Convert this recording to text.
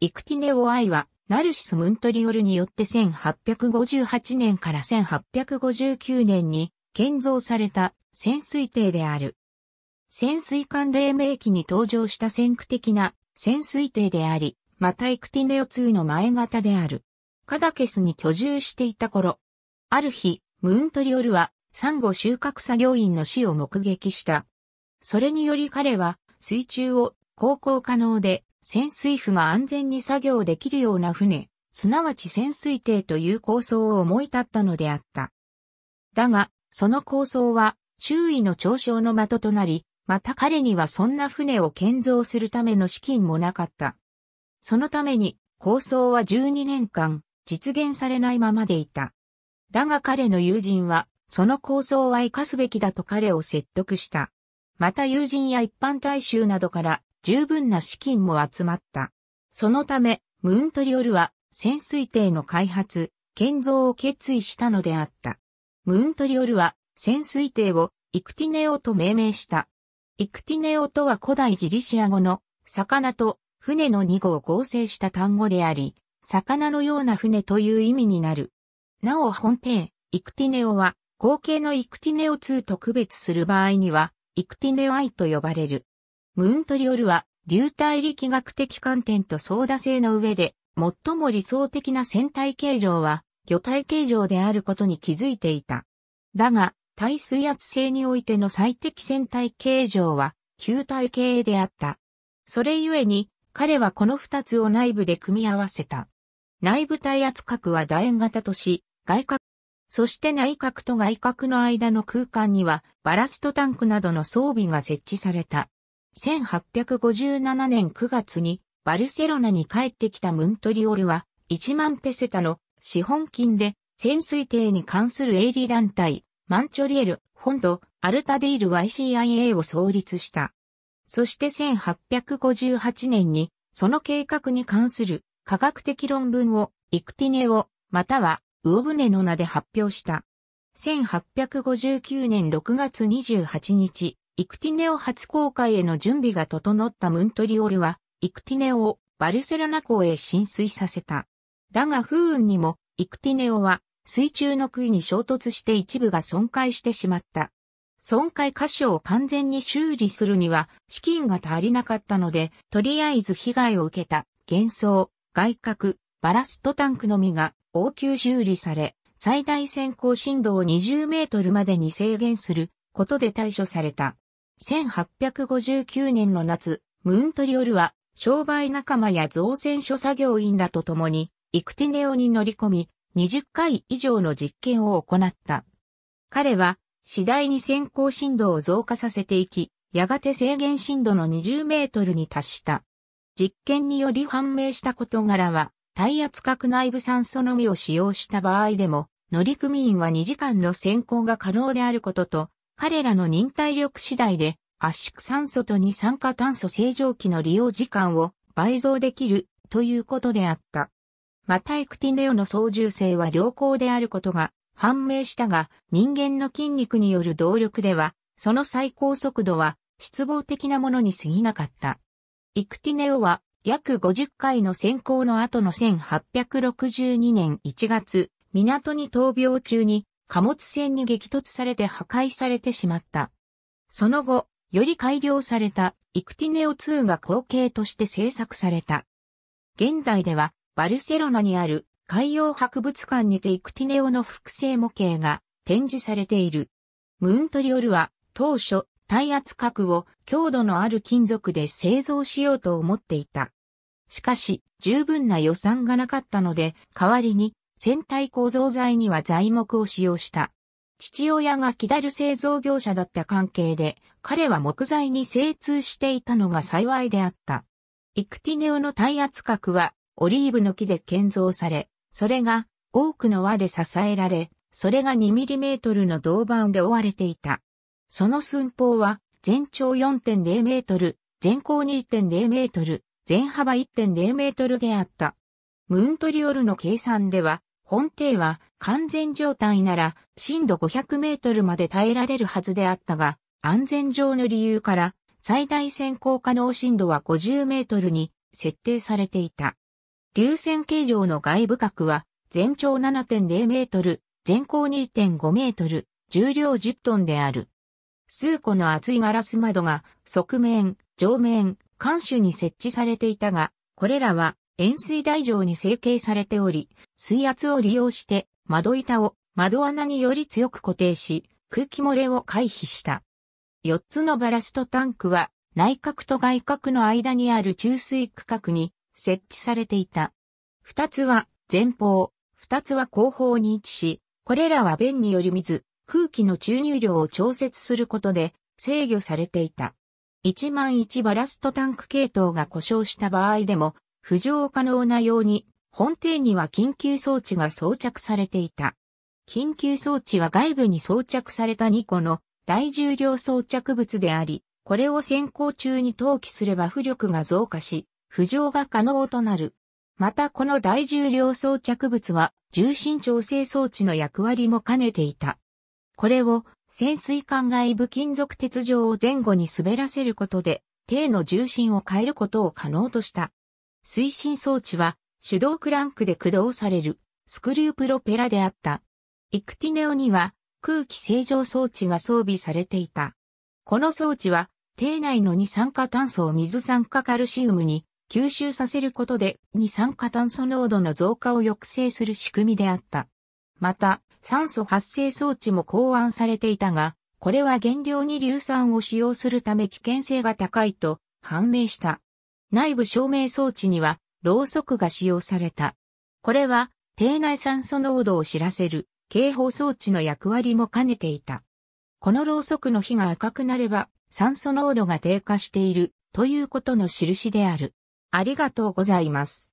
イクティネオアイは、ナルシス・ムントリオルによって1858年から1859年に建造された潜水艇である。潜水艦黎明期に登場した先駆的な潜水艇であり、またイクティネオ2の前型である。カダケスに居住していた頃、ある日、ムントリオルは、サンゴ収穫作業員の死を目撃した。それにより彼は、水中を航行可能で潜水夫が安全に作業できるような船、すなわち潜水艇という構想を思い立ったのであった。だが、その構想は周囲の嘲笑の的となり、また彼にはそんな船を建造するための資金もなかった。そのために構想は12年間実現されないままでいた。だが彼の友人はその構想は生かすべきだと彼を説得した。また友人や一般大衆などから十分な資金も集まった。そのため、ムーントリオルは潜水艇の開発、建造を決意したのであった。ムーントリオルは潜水艇をイクティネオと命名した。イクティネオとは古代ギリシア語の魚と船の2語を合成した単語であり、魚のような船という意味になる。なお本艇、イクティネオは合計のイクティネオ2と区別する場合には、イクティネオ I と呼ばれる。ムントリオルは流体力学的観点と相打性の上で、最も理想的な船体形状は、魚体形状であることに気づいていた。だが、耐水圧性においての最適船体形状は、球体形であった。それゆえに、彼はこの二つを内部で組み合わせた。内部体圧角は楕円型とし、外角、そして内角と外角の間の空間には、バラストタンクなどの装備が設置された。1857年9月にバルセロナに帰ってきたムントリオルは1万ペセタの資本金で潜水艇に関する営利団体マンチョリエル、本土、アルタディール YCIA を創立した。そして1858年にその計画に関する科学的論文をイクティネをまたはウオブネの名で発表した。1859年6月28日、イクティネオ初公開への準備が整ったムントリオルは、イクティネオをバルセロナ港へ浸水させた。だが不運にも、イクティネオは水中の杭に衝突して一部が損壊してしまった。損壊箇所を完全に修理するには資金が足りなかったので、とりあえず被害を受けた幻想、外角、バラストタンクのみが応急修理され、最大先行振動を20メートルまでに制限することで対処された。1859年の夏、ムーントリオルは商売仲間や造船所作業員らと共にイクティネオに乗り込み20回以上の実験を行った。彼は次第に先行振動を増加させていき、やがて制限振動の20メートルに達した。実験により判明した事柄は、耐圧核内部酸素のみを使用した場合でも、乗組員は2時間の先行が可能であることと、彼らの忍耐力次第で圧縮酸素と二酸化炭素清浄機の利用時間を倍増できるということであった。またエクティネオの操縦性は良好であることが判明したが、人間の筋肉による動力では、その最高速度は失望的なものに過ぎなかった。イクティネオは約50回の選考の後の1862年1月、港に闘病中に貨物船に激突されて破壊されてしまった。その後、より改良されたイクティネオ2が後継として制作された。現代では、バルセロナにある海洋博物館にてイクティネオの複製模型が展示されている。ムントリオルは当初、耐圧核を強度のある金属で製造しようと思っていた。しかし、十分な予算がなかったので、代わりに船体構造材には材木を使用した。父親が木だる製造業者だった関係で、彼は木材に精通していたのが幸いであった。イクティネオの耐圧角はオリーブの木で建造され、それが多くの輪で支えられ、それが 2mm の銅板で覆われていた。その寸法は全長4.0メートル、全高2.0メートル、全幅1.0メートルであった。ムントリオルの計算では、本艇は完全状態なら深度500メートルまで耐えられるはずであったが、安全上の理由から最大先行可能深度は50メートルに設定されていた。流線形状の外部角は全長7.0メートル、全高2.5メートル、重量10トンである。数個の厚いガラス窓が側面、上面、艦首に設置されていたが、これらは円錐台状に成形されており、水圧を利用して窓板を窓穴により強く固定し、空気漏れを回避した。4つのバラストタンクは内角と外角の間にある注水区画に設置されていた。2つは前方、2つは後方に位置し、これらは弁により水、空気の注入量を調節することで制御されていた。1万1バラストタンク系統が故障した場合でも浮上可能なように、本艇には緊急装置が装着されていた。緊急装置は外部に装着された2個の大重量装着物であり、これを先行中に投棄すれば浮力が増加し、浮上が可能となる。またこの大重量装着物は重心調整装置の役割も兼ねていた。これを潜水艦外部金属鉄条を前後に滑らせることで、艇の重心を変えることを可能とした。推進装置は手動クランクで駆動されるスクリュープロペラであった。イクティネオには空気清浄装置が装備されていた。この装置は、艇内の二酸化炭素を水酸化カルシウムに吸収させることで二酸化炭素濃度の増加を抑制する仕組みであった。また、酸素発生装置も考案されていたが、これは原料に硫酸を使用するため危険性が高いと判明した。内部照明装置には、ろうそくが使用された。これは、体内酸素濃度を知らせる警報装置の役割も兼ねていた。このろうそくの火が赤くなれば、酸素濃度が低下しているということの印である。ありがとうございます。